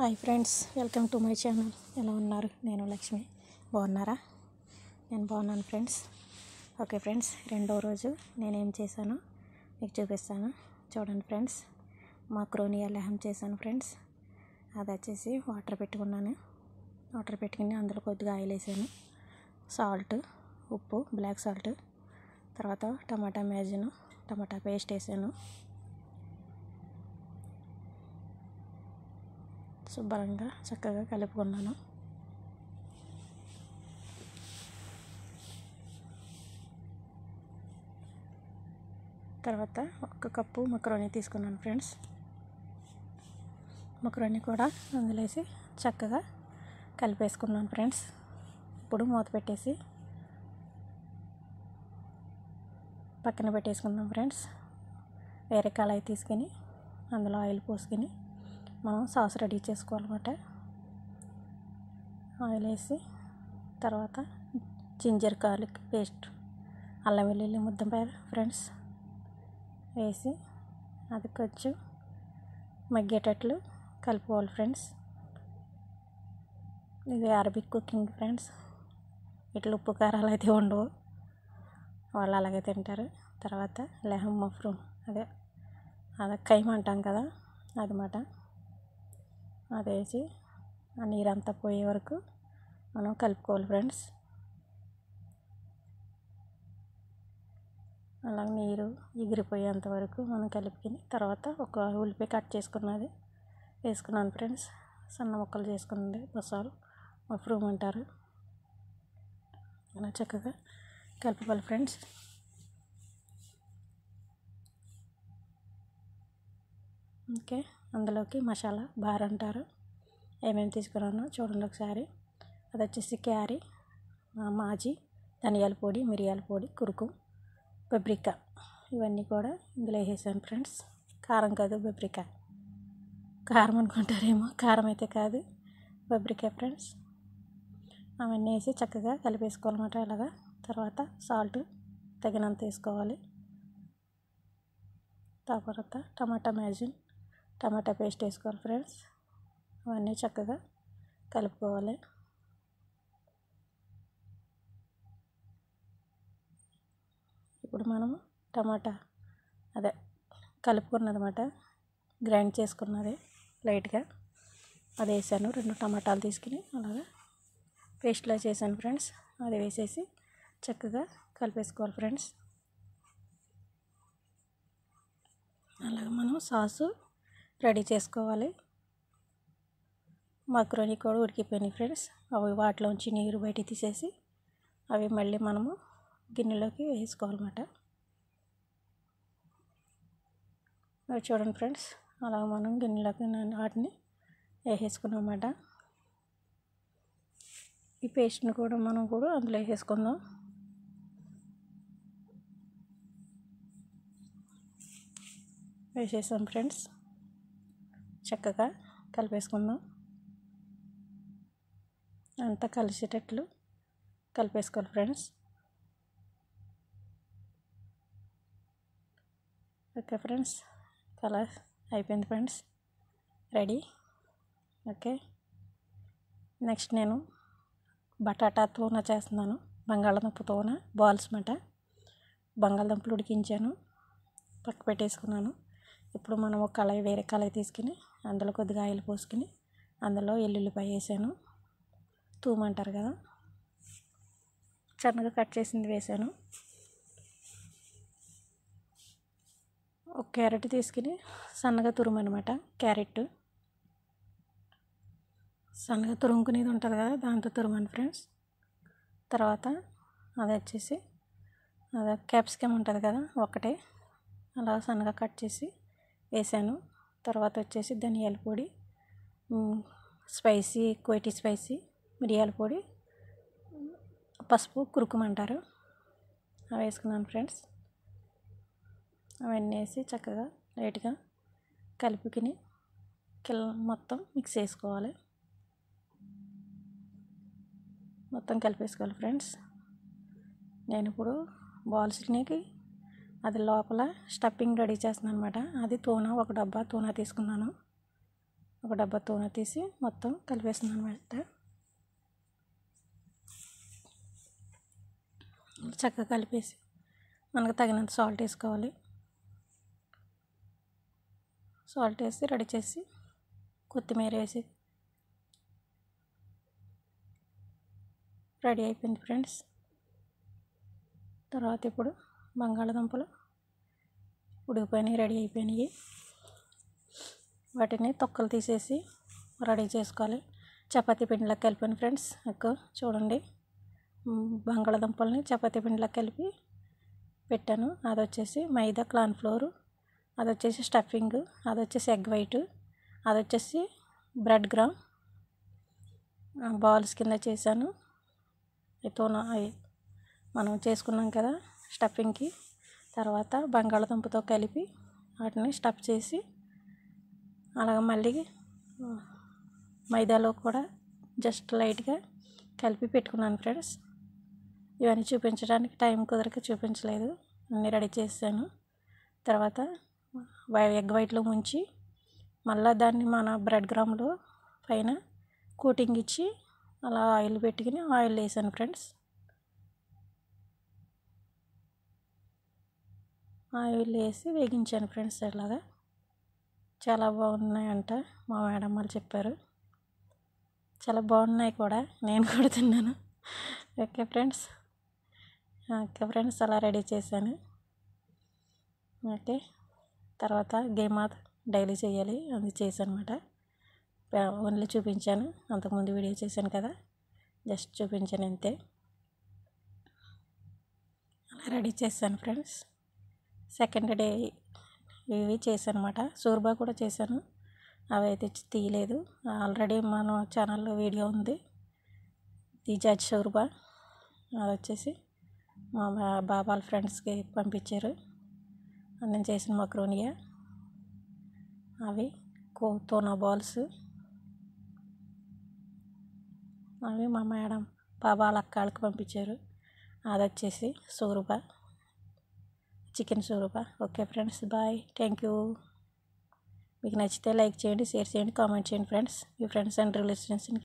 hi friends welcome to my channel ఎలా ఉన్నారు నేను లక్ష్మి బాగున్నారా నేను బాగున్నాను ఫ్రెండ్స్ ఓకే ఫ్రెండ్స్ రెండో రోజు నేనేం చేశాను మీకు చూపిస్తాను చూడండి ఫ్రెండ్స్ మా క్రోనియా లెహం చేశాను ఫ్రెండ్స్ అది వచ్చేసి వాటర్ పెట్టుకున్నాను వాటర్ పెట్టుకుని అందులో కొద్దిగా ఆయిల్ వేసాను సాల్ట్ ఉప్పు బ్లాక్ సాల్ట్ తర్వాత టమాటా మ్యాజిను టమాటా పేస్ట్ వేసాను శుభ్రంగా చక్కగా కలుపుకున్నాను తర్వాత ఒక కప్పు మక్రోని తీసుకున్నాను ఫ్రెండ్స్ మక్రోని కూడా అందులోసి చక్కగా కలిపేసుకున్నాను ఫ్రెండ్స్ ఇప్పుడు మూత పెట్టేసి పక్కన పెట్టేసుకుందాం ఫ్రెండ్స్ వేరే కళాయి తీసుకుని అందులో ఆయిల్ పోసుకొని మనం సాస్ రెడీ చేసుకోవాలన్నమాట ఆయిల్ వేసి తర్వాత జింజర్ గార్లిక్ పేస్ట్ అల్లం వెల్లుల్లి ముద్దంపై ఫ్రెండ్స్ వేసి అది కొంచెం మగ్గేటట్లు కలుపుకోవాలి ఫ్రెండ్స్ ఇది అరబిక్ కుకింగ్ ఫ్రెండ్స్ ఇట్లా ఉప్పు కారాలు అయితే ఉండవు వాళ్ళు అలాగే తింటారు తర్వాత లెహం మఫ్రూమ్ అదే అదే కైమ అంటాం కదా అదమాట అది వేసి ఆ నీరంతా పోయే వరకు మనం కలుపుకోవాలి ఫ్రెండ్స్ అలా నీరు ఎగిరిపోయేంత వరకు మనం కలిపిని తర్వాత ఒక ఉల్లిపాయ కట్ చేసుకున్నది వేసుకున్నాను ఫ్రెండ్స్ సన్న ముక్కలు చేసుకున్నది బసాలు మష్రూమ్ అంటారు అలా చక్కగా కలుపుకోవాలి ఫ్రెండ్స్ ఓకే అందులోకి మసాలా బార్ అంటారు ఏమేమి తీసుకున్నాను చూడండి ఒకసారి అది వచ్చేసి క్యారీ మాజీ ధనియాల పొడి మిరియాల పొడి కురుకు పెబ్రికా ఇవన్నీ కూడా ఇందులో వేసేసాను ఫ్రెండ్స్ కారం కాదు బెబ్రికా కారం అనుకుంటారేమో కారం అయితే కాదు బెబ్రికా ఫ్రెండ్స్ అవన్నీ వేసి చక్కగా కలిపేసుకోవాలన్నమాట అలాగా తర్వాత సాల్ట్ తగినంత వేసుకోవాలి తర్వాత టమాటా మ్యాజిన్ టమాటా పేస్ట్ వేసుకోవాలి ఫ్రెండ్స్ అవన్నీ చక్కగా కలుపుకోవాలి ఇప్పుడు మనము టమాటా అదే కలుపుకున్నదన్నమాట గ్రైండ్ చేసుకున్నది లైట్గా అది వేసాను రెండు టమాటాలు తీసుకుని అలాగా పేస్ట్లా చేశాను ఫ్రెండ్స్ అది వేసేసి చక్కగా కలిపేసుకోవాలి ఫ్రెండ్స్ అలాగే మనం సాసు రెడీ చేసుకోవాలి మక్రోని కూడా ఉడికిపోయినాయి ఫ్రెండ్స్ అవి వాటిలోంచి నీరు బయట తీసేసి అవి మళ్ళీ మనము గిన్నెలోకి వేసుకోవాలన్నమాట అవి చూడండి ఫ్రెండ్స్ అలా మనం గిన్నెలోకి వాటిని వేసేసుకున్నామాట ఈ పేస్ట్ని కూడా మనం కూడా అందులో వేసేసుకుందాం వేసేసాం ఫ్రెండ్స్ చక్కగా కలిపేసుకుందాం అంతా కలిసేటట్లు కలిపేసుకోవాలి ఫ్రెండ్స్ ఓకే ఫ్రెండ్స్ కలర్ అయిపోయింది ఫ్రెండ్స్ రెడీ ఓకే నెక్స్ట్ నేను బటాటా తోన చేస్తున్నాను బంగాళదుంప తోన బాల్స్ మాట బంగాళదుంపలు ఉడికించాను పక్క పెట్టేసుకున్నాను ఇప్పుడు మనం ఒక కళాయి వేరే కళాయి తీసుకుని అందులో కొద్దిగా ఆయిల్ పోసుకుని అందులో ఎల్లుల్లిపాయ వేసాను తూము అంటారు కదా సన్నగా కట్ చేసింది వేసాను ఒక క్యారెట్ తీసుకుని సన్నగా తురుమనమాట క్యారెట్ సన్నగా తురుముకునేది ఉంటుంది కదా దాంతో తురుమాను ఫ్రెండ్స్ తర్వాత అది వచ్చేసి అది క్యాప్సికమ్ ఉంటుంది కదా ఒకటే అలా సన్నగా కట్ చేసి వేసాను తర్వాత వచ్చేసి ధనియాల పొడి స్పైసీ కోటి స్పైసీ మిరియాల పొడి పసుపు కురుకుమంటారు అవి వేసుకున్నాను ఫ్రెండ్స్ అవన్నీ వేసి చక్కగా లైట్గా కలుపుకుని కిల్ మొత్తం మిక్స్ చేసుకోవాలి మొత్తం కలిపేసుకోవాలి ఫ్రెండ్స్ నేను ఇప్పుడు బాల్స్కి అది లోపల స్టఫింగ్ రెడీ చేస్తున్నాను అనమాట అది తూన ఒక డబ్బా తూన తీసుకున్నాను ఒక డబ్బా తూన తీసి మొత్తం కలిపేస్తున్నాను అనమాట చక్కగా కలిపేసి మనకు తగినంత సాల్ట్ వేసుకోవాలి సాల్ట్ వేసి రెడీ చేసి కొత్తిమీర వేసి రెడీ అయిపోయింది ఫ్రెండ్స్ తర్వాత ఇప్పుడు బంగాళదుంపలు ఉడికిపోయినాయి రెడీ అయిపోయినాయి వాటిని తొక్కలు తీసేసి రెడీ చేసుకోవాలి చపాతీ పిండిలోకి కలిపాను ఫ్రెండ్స్ ఎక్కువ చూడండి బంగాళదుంపల్ని చపాతీ పిండిలోకి కలిపి పెట్టాను అది వచ్చేసి మైదా క్లాన్ ఫ్లోర్ అది వచ్చేసి స్టఫింగ్ అది వచ్చేసి ఎగ్ వైట్ అది వచ్చేసి బ్రెడ్ గ్రామ్ బాల్స్ కింద చేశాను ఎత్తున మనం చేసుకున్నాం కదా స్టఫింగ్కి తర్వాత బంగాళదుంపతో కలిపి వాటిని స్టఫ్ చేసి అలాగ మళ్ళీ మైదాలో కూడా జస్ట్ లైట్గా కలిపి పెట్టుకున్నాను ఫ్రెండ్స్ ఇవన్నీ చూపించడానికి టైం కుదరక చూపించలేదు అన్నీ రెడీ చేశాను తర్వాత ఎగ్ వైట్లో ముంచి మళ్ళా దాన్ని మన బ్రెడ్ గ్రామ్లో పైన కోటింగ్ ఇచ్చి అలా ఆయిల్ పెట్టుకుని ఆయిల్ వేసాను ఫ్రెండ్స్ ఆయిల్ వేసి వేగించాను ఫ్రెండ్స్ ఇలాగా చాలా బాగున్నాయంట మా మేడం వాళ్ళు చెప్పారు చాలా బాగున్నాయి కూడా నేను కూడా తిన్నాను ఓకే ఫ్రెండ్స్ ఓకే ఫ్రెండ్స్ అలా రెడీ చేశాను ఓకే తర్వాత గేమాత్ డైలీ చేయాలి అది చేశానమాట ఓన్లీ చూపించాను అంతకుముందు వీడియో చేశాను కదా జస్ట్ చూపించాను అంతే అలా రెడీ చేశాను ఫ్రెండ్స్ సెకండ్ డే ఇవి చేశాను అనమాట సూర్బా కూడా చేశాను అవి అయితే తీయలేదు ఆల్రెడీ మన ఛానల్లో వీడియో ఉంది ది జడ్జ్ షోర్బా అది వచ్చేసి మా బాబాల ఫ్రెండ్స్కి పంపించారు నేను చేసిన మక్రోనియా అవి కో తోనా బాల్స్ అవి మా మేడం బాబాల అక్కాళ్ళకి పంపించారు అది వచ్చేసి సూర్బా చికెన్ సూరూపా okay friends bye thank you మీకు నచ్చితే లైక్ చేయండి షేర్ చేయండి కామెంట్ చేయండి ఫ్రెండ్స్ మీ ఫ్రెండ్స్ అండ్ రిలేషన్స్ని